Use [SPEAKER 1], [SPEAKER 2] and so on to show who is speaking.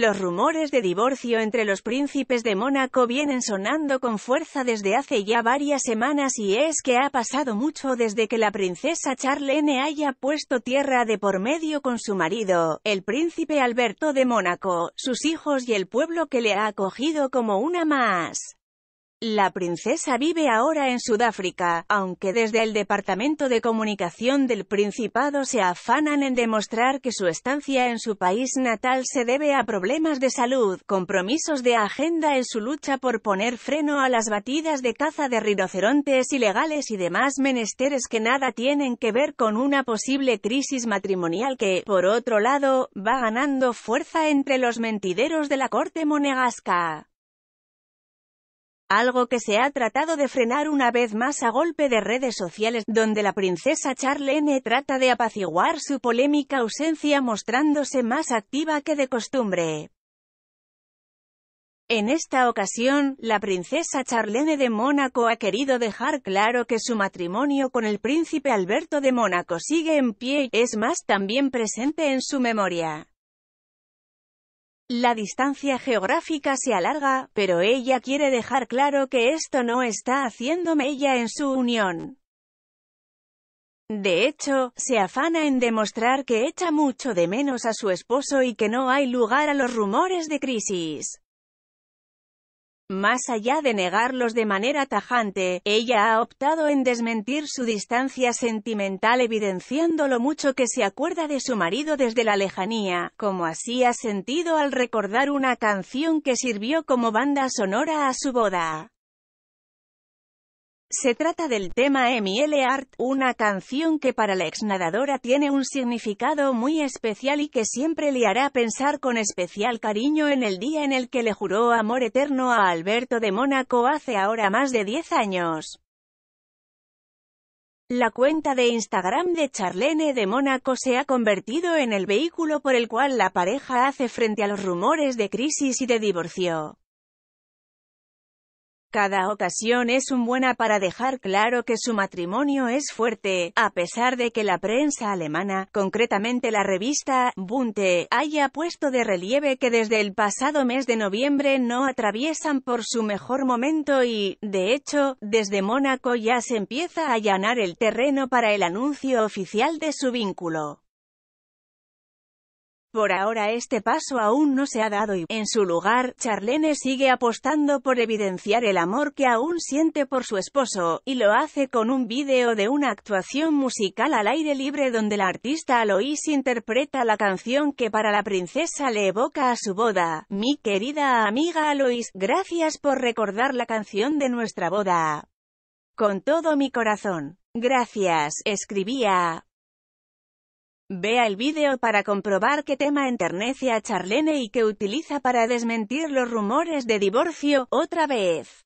[SPEAKER 1] Los rumores de divorcio entre los príncipes de Mónaco vienen sonando con fuerza desde hace ya varias semanas y es que ha pasado mucho desde que la princesa Charlene haya puesto tierra de por medio con su marido, el príncipe Alberto de Mónaco, sus hijos y el pueblo que le ha acogido como una más. La princesa vive ahora en Sudáfrica, aunque desde el Departamento de Comunicación del Principado se afanan en demostrar que su estancia en su país natal se debe a problemas de salud, compromisos de agenda en su lucha por poner freno a las batidas de caza de rinocerontes ilegales y demás menesteres que nada tienen que ver con una posible crisis matrimonial que, por otro lado, va ganando fuerza entre los mentideros de la corte monegasca algo que se ha tratado de frenar una vez más a golpe de redes sociales, donde la princesa Charlene trata de apaciguar su polémica ausencia mostrándose más activa que de costumbre. En esta ocasión, la princesa Charlene de Mónaco ha querido dejar claro que su matrimonio con el príncipe Alberto de Mónaco sigue en pie, y es más, también presente en su memoria. La distancia geográfica se alarga, pero ella quiere dejar claro que esto no está haciendo mella en su unión. De hecho, se afana en demostrar que echa mucho de menos a su esposo y que no hay lugar a los rumores de crisis. Más allá de negarlos de manera tajante, ella ha optado en desmentir su distancia sentimental evidenciando lo mucho que se acuerda de su marido desde la lejanía, como así ha sentido al recordar una canción que sirvió como banda sonora a su boda. Se trata del tema ML Art, una canción que para la nadadora tiene un significado muy especial y que siempre le hará pensar con especial cariño en el día en el que le juró amor eterno a Alberto de Mónaco hace ahora más de 10 años. La cuenta de Instagram de Charlene de Mónaco se ha convertido en el vehículo por el cual la pareja hace frente a los rumores de crisis y de divorcio. Cada ocasión es un buena para dejar claro que su matrimonio es fuerte, a pesar de que la prensa alemana, concretamente la revista Bunte, haya puesto de relieve que desde el pasado mes de noviembre no atraviesan por su mejor momento y, de hecho, desde Mónaco ya se empieza a allanar el terreno para el anuncio oficial de su vínculo. Por ahora este paso aún no se ha dado y, en su lugar, Charlene sigue apostando por evidenciar el amor que aún siente por su esposo, y lo hace con un vídeo de una actuación musical al aire libre donde la artista Alois interpreta la canción que para la princesa le evoca a su boda. Mi querida amiga Alois, gracias por recordar la canción de nuestra boda. Con todo mi corazón. Gracias, escribía. Vea el vídeo para comprobar qué tema enternece a Charlene y que utiliza para desmentir los rumores de divorcio, otra vez.